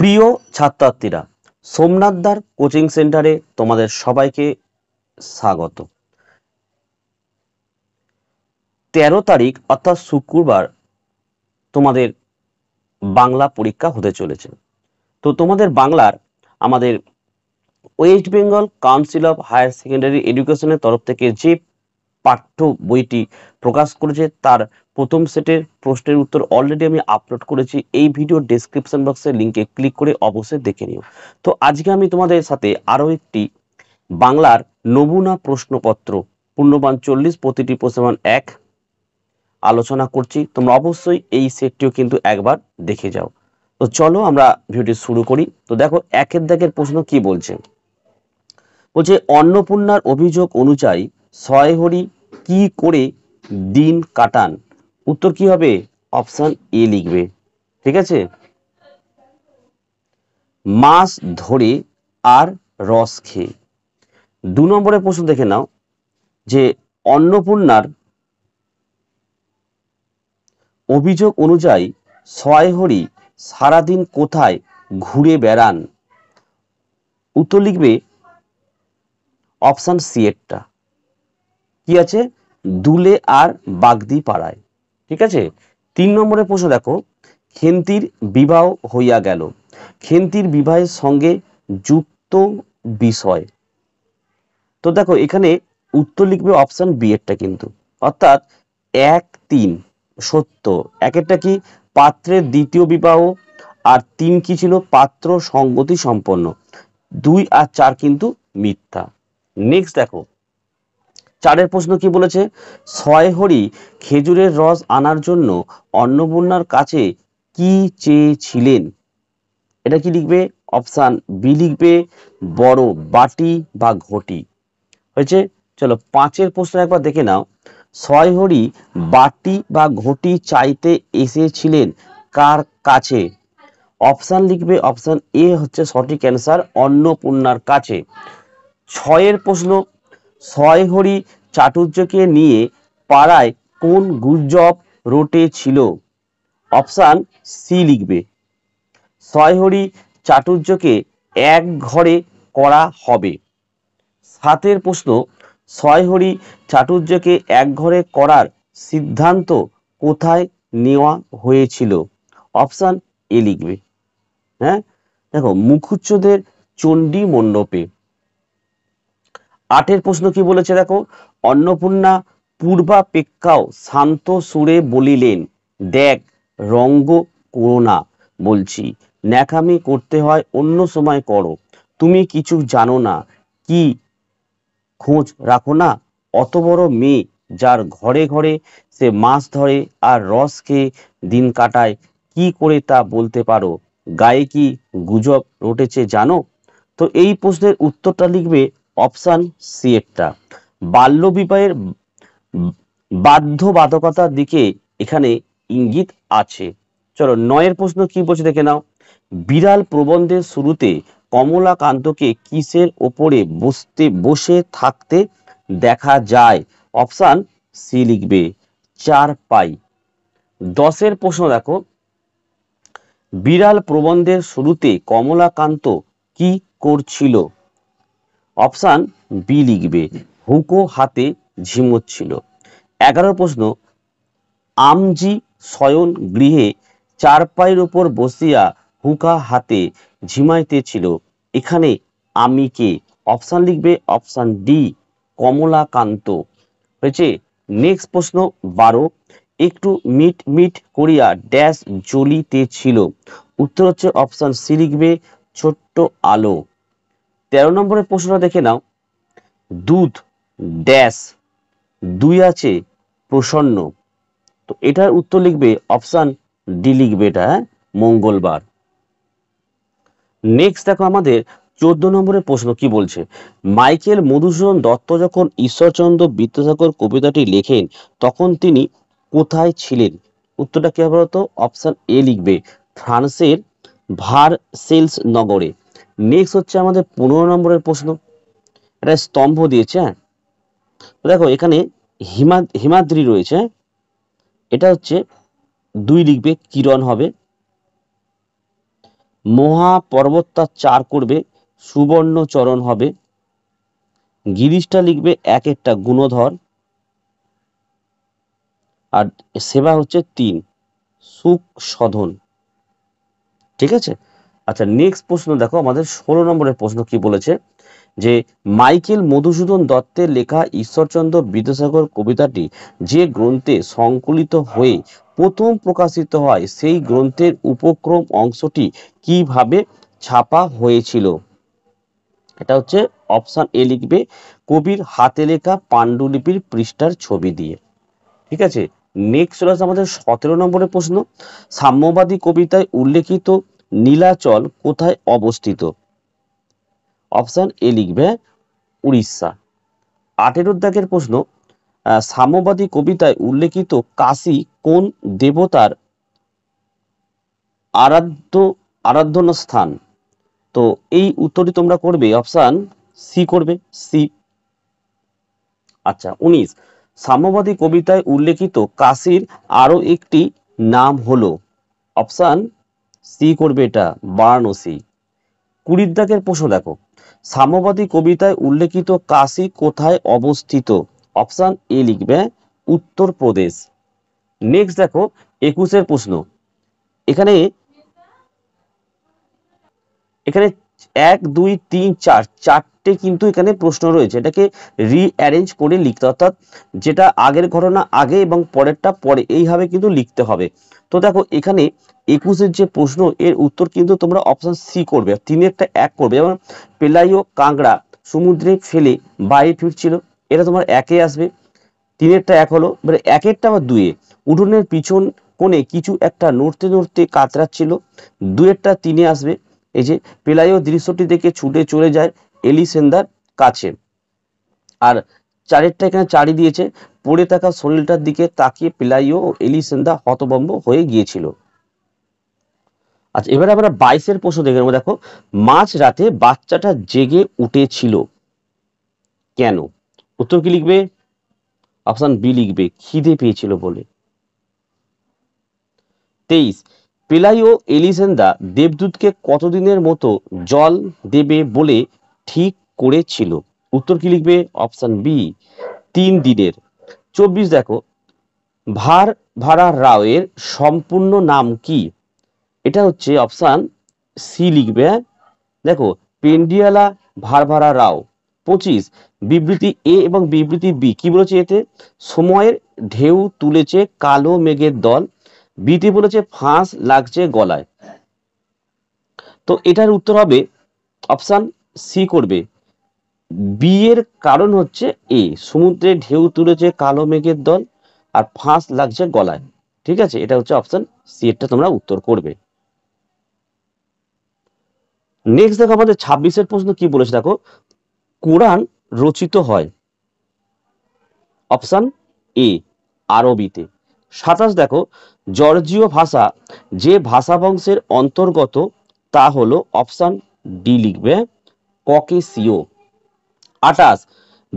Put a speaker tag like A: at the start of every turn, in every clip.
A: প্রিয় ছাত্রার্থীরা সোমনাথদার কোচিং সেন্টারে তোমাদের সবাইকে স্বাগত তেরো তারিখ অর্থাৎ শুক্রবার তোমাদের বাংলা পরীক্ষা হতে চলেছে তো তোমাদের বাংলার আমাদের West Bengal council of higher secondary এডুকেশনের তরফ থেকে যে পাঠ্য বইটি প্রকাশ করেছে তার প্রথম সেটের প্রশ্নের উত্তর অলরেডি আমি আপলোড করেছি এই ভিডিও ডেসক্রিপশন বক্সের লিঙ্কে ক্লিক করে অবশ্যই দেখে নিও তো আজকে আমি তোমাদের সাথে আরও একটি বাংলার নমুনা প্রশ্নপত্র পূর্ণবান চল্লিশ প্রতিটি প্রশ্নমান এক আলোচনা করছি তোমরা অবশ্যই এই সেটটিও কিন্তু একবার দেখে যাও তো চলো আমরা ভিডিওটি শুরু করি তো দেখো একের দেখের প্রশ্ন কি বলছে বলছে অন্নপূর্ণার অভিযোগ অনুযায়ী সয়হরি কি করে দিন কাটান উত্তর কি হবে অপশান এ লিখবে ঠিক আছে মাছ ধরে আর রস খেয়ে দু নম্বরে প্রশ্ন দেখে নাও যে অন্নপূর্ণার অভিযোগ অনুযায়ী সয়হরি সারাদিন কোথায় ঘুরে বেড়ান উত্তর লিখবে অপশান সি এরটা কি আছে দুলে আর বাগদি পাড়ায় ঠিক আছে তিন নম্বরের প্রশ্ন দেখো খেন্তির বিবাহ হইয়া গেল খেন্তির বিবাহের সঙ্গে যুক্ত বিষয় তো দেখো এখানে উত্তর লিখবে অপশন বি এরটা কিন্তু অর্থাৎ এক তিন সত্য এক একটা কি পাত্রের দ্বিতীয় বিবাহ আর তিন কি ছিল পাত্র সঙ্গতি সম্পন্ন দুই আর চার কিন্তু মিথ্যা নেক্সট দেখো চারের প্রশ্ন কি বলেছে ছয় হরি খেজুরের রস আনার জন্য অন্নপূর্ণার কাছে কি চেয়েছিলেন এটা কি লিখবে অপশান বি লিখবে বড় বাটি বা ঘটি হয়েছে চলো পাঁচের প্রশ্ন একবার দেখে নাও ছয় হরি বাটি বা ঘটি চাইতে এসেছিলেন কার কাছে অপশান লিখবে অপশান এ হচ্ছে সঠিক অ্যান্সার অন্নপূর্ণার কাছে ছয়ের প্রশ্ন হরি চাটুর্যকে নিয়ে পাড়ায় কোন গুজব রোটে ছিল অপশান সি লিখবে হরি চাটুর্যকে এক ঘরে করা হবে সাতের প্রশ্ন হরি চাটুর্যকে এক ঘরে করার সিদ্ধান্ত কোথায় নেওয়া হয়েছিল অপশান এ লিখবে হ্যাঁ দেখো মুখুচ্ছদের চণ্ডী মণ্ডপে আটের প্রশ্ন কি বলেছে দেখো অন্নপূর্ণা পূর্বাপেক্ষাও শান্ত সুরে বলিলেন দেখ রঙ্গ করো না বলছি ন্যাকামি করতে হয় অন্য সময় করো তুমি কিছু জানো না কি খোঁজ রাখো না অত বড় মেয়ে যার ঘরে ঘরে সে মাছ ধরে আর রস খেয়ে দিন কাটায় কি করে তা বলতে পারো গায়ে কি গুজব রটেছে জানো তো এই প্রশ্নের উত্তরটা লিখবে অপশান সি এরটা বাল্য বিবাহের বাধ্যবাধকতার দিকে এখানে ইঙ্গিত আছে চলো নয়ের প্রশ্ন কি বলছে দেখে নাও বিড়াল প্রবন্ধের শুরুতে কমলাকান্তকে কিসের ওপরে বসতে বসে থাকতে দেখা যায় অপশান সি লিখবে চার পাই দশের প্রশ্ন দেখো বিড়াল প্রবন্ধের শুরুতে কমলাকান্ত কি করছিল অপশান বি লিখবে হুকো হাতে ঝিমোচ্ছিল এগারো প্রশ্ন আমজি শয়ন গৃহে চারপাইয়ের ওপর বসিয়া হুকা হাতে ঝিমাইতেছিল এখানে আমি কে অপশান লিখবে অপশান ডি কমলাকান্ত হয়েছে নেক্সট প্রশ্ন বারো একটু মিট মিট করিয়া ড্যাশ জ্বলিতেছিল উত্তর হচ্ছে অপশান সি লিখবে ছোট্ট আলো তেরো নম্বরের প্রশ্নটা দেখে নাও দুধ ড্যাশ দুই আছে প্রসন্ন তো এটার উত্তর লিখবে অপশান ডি লিখবে এটা হ্যাঁ মঙ্গলবার নেক্সট দেখো আমাদের চোদ্দ নম্বরের প্রশ্ন কি বলছে মাইকেল মধুসূদন দত্ত যখন ঈশ্বরচন্দ্র বিদ্যাসাগর কবিতাটি লেখেন তখন তিনি কোথায় ছিলেন উত্তরটা কি হবে বলতো অপশান এ লিখবে ফ্রান্সের ভার সেলস নগরে নেক্সট হচ্ছে আমাদের পনেরো নম্বরের প্রশ্ন এটা স্তম্ভ দিয়েছে হ্যাঁ দেখো এখানে হিমা হিমাদ্রি রয়েছে হ্যাঁ? এটা হচ্ছে দুই লিখবে কিরণ হবে মহা পর্বতটা চার করবে সুবর্ণ চরণ হবে গিরিশটা লিখবে এক একটা গুণধর আর সেবা হচ্ছে তিন সুখ সধন ঠিক আছে আচ্ছা নেক্সট প্রশ্ন দেখো আমাদের ষোলো নম্বরের প্রশ্ন কি বলেছে যে মাইকেল মধুসূদন দত্তের লেখা ঈশ্বরচন্দ্র বিদ্যাসাগর কবিতাটি যে গ্রন্থে সংকলিত হয়ে প্রথম প্রকাশিত হয় সেই গ্রন্থের উপক্রম অংশটি কিভাবে ছাপা হয়েছিল এটা হচ্ছে অপশান এ লিখবে কবির হাতে লেখা পাণ্ডুলিপির পৃষ্ঠার ছবি দিয়ে ঠিক আছে নেক্সট চলে আমাদের সতেরো নম্বরের প্রশ্ন সাম্যবাদী কবিতায় উল্লেখিত নীলাচল কোথায় অবস্থিত অপশান এ লিখবে উড়িষ্যা আটের দাগের প্রশ্ন সাম্যবাদী কবিতায় উল্লেখিত কাশি কোন দেবতার আরাধ্য আরাধ্য স্থান তো এই উত্তরটি তোমরা করবে অপশান সি করবে সি আচ্ছা উনিশ সাম্যবাদী কবিতায় উল্লেখিত কাশীর আরও একটি নাম হলো অপশান সি করবে এটা বার্ন ও সি কুড়ির দাগের প্রশ্ন দেখো সাম্যবাদী কবিতায় উল্লেখিত কাশি কোথায় অবস্থিত অপশান এ লিখবে উত্তরপ্রদেশ নেক্সট দেখো একুশের প্রশ্ন এখানে এখানে এক দুই তিন চার চারটে কিন্তু এখানে প্রশ্ন রয়েছে এটাকে রিঅ্যারেঞ্জ করে লিখতে অর্থাৎ যেটা আগের ঘটনা আগে এবং পরেরটা পরে এইভাবে কিন্তু লিখতে হবে তো দেখো এখানে একুশের যে প্রশ্ন এর উত্তর কিন্তু তোমরা অপশন সি করবে তিনে একটা এক করবে যেমন পেলাইও কাঁকড়া সমুদ্রে ফেলে বাইরে ফিরছিল এটা তোমার একে আসবে তিনেরটা এক হলো মানে একেরটা আবার দুয়ে উঠোনের পিছন কোণে কিছু একটা নড়তে নড়তে কাতরাচ্ছিল দুয়েরটা তিনে আসবে এই যে পেলাইও দৃশ্যটি দেখে ছুটে চলে যায় এলিসেন্দার কাছে আর চারেরটা এখানে চারি দিয়েছে পড়ে থাকা শরীরটার দিকে তাকিয়ে পেলাইও এলিসেন্দা হতভম্ব হয়ে গিয়েছিল আচ্ছা এবার আমরা বাইশের প্রশ্ন দেখে নেবো দেখো মাঝ রাতে বাচ্চাটা জেগে উঠেছিল কেন উত্তর কি লিখবে অপশান বি লিখবে খিদে পেয়েছিল বলে তেইশ পেলাইও এলিসেন্দা দেবদূতকে কতদিনের মতো জল দেবে বলে ঠিক করেছিল উত্তর কি লিখবে অপশান বি তিন দিনের চব্বিশ দেখো ভার ভাড়া রাওয়ের সম্পূর্ণ নাম কি এটা হচ্ছে অপশান সি লিখবে হ্যাঁ? দেখো পেন্ডিয়ালা ভারভারা রাও পঁচিশ বিবৃতি এ এবং বিবৃতি বি কি বলেছে এতে সময়ের ঢেউ তুলেছে কালো মেঘের দল বিতে বলেছে ফাঁস লাগছে গলায় তো এটার উত্তর হবে অপশান সি করবে বি এর কারণ হচ্ছে এ সমুদ্রে ঢেউ তুলেছে কালো মেঘের দল আর ফাঁস লাগছে গলায় ঠিক আছে এটা হচ্ছে অপশান সি এরটা তোমরা উত্তর করবে নেক্সট দেখো আমাদের ছাব্বিশের প্রশ্ন কি বলেছে দেখো কোরআন রচিত হয় অপশান এ আরবিতে সাতাশ দেখো জর্জীয় ভাষা যে ভাষা বংশের অন্তর্গত তা হলো অপশান ডি লিখবে ককেসিও আটাশ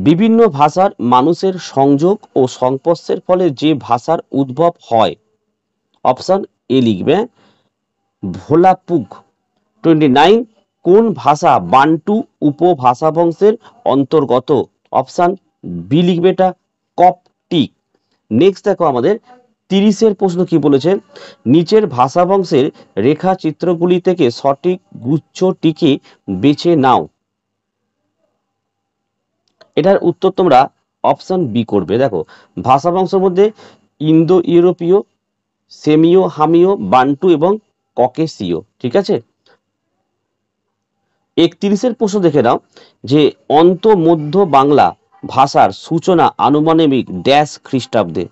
A: বিভিন্ন ভাষার মানুষের সংযোগ ও সংস্পর্শের ফলে যে ভাষার উদ্ভব হয় অপশান এ লিখবে ভোলাপুক টোয়েন্টি নাইন কোন ভাষা বান্টু উপভাষাবংশের অন্তর্গত অপশান বি লিখবে এটা কপটিক নেক্সট দেখো আমাদের তিরিশের প্রশ্ন কি বলেছে নিচের ভাষাবংশের রেখা চিত্রগুলি থেকে সঠিক গুচ্ছটিকে বেছে নাও এটার উত্তর তোমরা অপশান বি করবে দেখো ভাষাবংশের মধ্যে ইন্দো ইউরোপীয় সেমিও হামিও বান্টু এবং ককেসিও ঠিক আছে একত্রিশের প্রশ্ন দেখে নাও যে অন্ত মধ্য বাংলা ভাষার সূচনা আনুমানবিক ড্যাশ খ্রিস্টাব্দে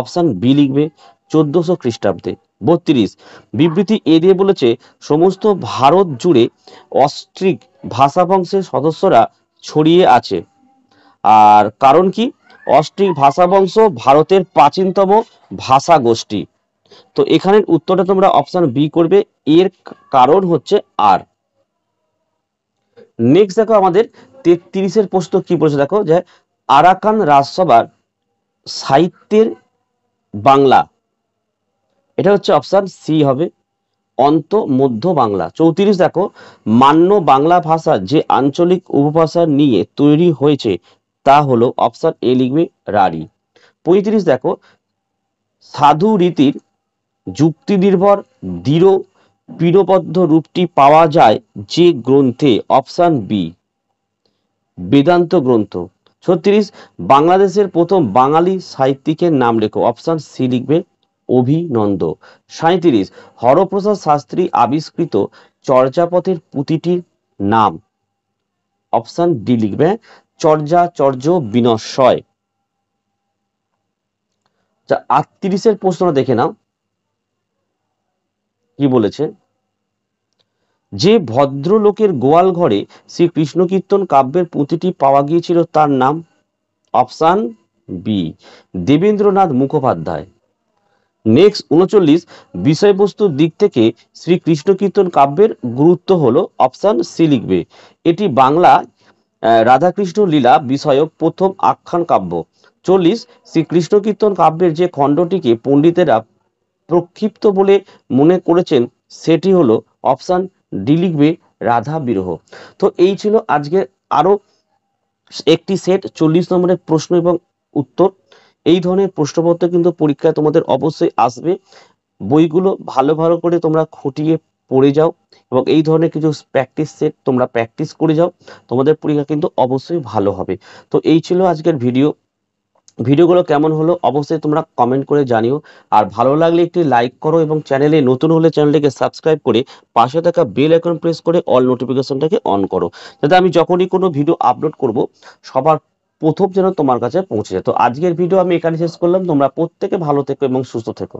A: অপশান বি লিখবে চোদ্দশো খ্রিস্টাব্দে বত্রিশ বিবৃতি এ দিয়ে বলেছে সমস্ত ভারত জুড়ে অস্ট্রিক ভাষাবংশের সদস্যরা ছড়িয়ে আছে আর কারণ কি অস্ট্রিক ভাষাবংশ ভারতের প্রাচীনতম ভাষা গোষ্ঠী তো এখানের উত্তরটা তোমরা অপশান বি করবে এর কারণ হচ্ছে আর নেক্সট দেখো আমাদের তেত্রিশের প্রশ্ন কি বলেছে দেখো যে আরাকান রাজসভার সাহিত্যের বাংলা এটা হচ্ছে অপশান সি হবে অন্ত মধ্য বাংলা চৌত্রিশ দেখো মান্য বাংলা ভাষা যে আঞ্চলিক উপভাষা নিয়ে তৈরি হয়েছে তা হলো অপশান এ লিখবে রারি পঁয়ত্রিশ দেখো সাধু রীতির যুক্তি নির্ভর দৃঢ় পীরবদ্ধ রূপটি পাওয়া যায় যে গ্রন্থে অপশান বি বেদান্ত গ্রন্থ ছত্রিশ বাংলাদেশের প্রথম বাঙালি সাহিত্যিকের নাম লেখো অপশান সি লিখবে অভিনন্দ সাঁত্রিশ হরপ্রসাদ শাস্ত্রী আবিষ্কৃত চর্যাপথের পুঁতিটির নাম অপশান ডি লিখবে চর্যাচর্য বিনশ্বয় আচ্ছা, আটত্রিশের প্রশ্নটা দেখে নাও কি বলেছে যে ভদ্রলোকের গোয়াল ঘরে শ্রী কৃষ্ণ কীর্তন কাব্যের পুঁথিটি পাওয়া গিয়েছিল তার নাম option B Debendranath Mukhopadhyay next উনচল্লিশ বিষয়বস্তুর দিক থেকে শ্রী কৃষ্ণ কীর্তন কাব্যের গুরুত্ব হল অপশান সি লিখবে এটি বাংলা রাধাকৃষ্ণ লীলা বিষয়ক প্রথম আখ্যান কাব্য চল্লিশ শ্রী কীর্তন কাব্যের যে খণ্ডটিকে পণ্ডিতেরা প্রক্ষিপ্ত বলে মনে করেছেন সেটি হলো অপশান ডি লিখবে রাধা বিরহ তো এই ছিল আজকে আরও একটি সেট চল্লিশ নম্বরের প্রশ্ন এবং উত্তর এই ধরনের প্রশ্নপত্র কিন্তু পরীক্ষায় তোমাদের অবশ্যই আসবে বইগুলো ভালো ভালো করে তোমরা খুঁটিয়ে পড়ে যাও এবং এই ধরনের কিছু প্র্যাকটিস সেট তোমরা প্র্যাকটিস করে যাও তোমাদের পরীক্ষা কিন্তু অবশ্যই ভালো হবে তো এই ছিল আজকের ভিডিও ভিডিওগুলো কেমন হলো অবশ্যই তোমরা কমেন্ট করে জানিও আর ভালো লাগলে একটি লাইক করো এবং চ্যানেলে নতুন হলে চ্যানেলটিকে সাবস্ক্রাইব করে পাশে থাকা বেল আইকন প্রেস করে অল নোটিফিকেশনটাকে অন করো যাতে আমি যখনই কোনো ভিডিও আপলোড করব সবার প্রথম যেন তোমার কাছে পৌঁছে যায় তো আজকের ভিডিও আমি এখানে শেষ করলাম তোমরা প্রত্যেকে ভালো থেকো এবং সুস্থ থেকো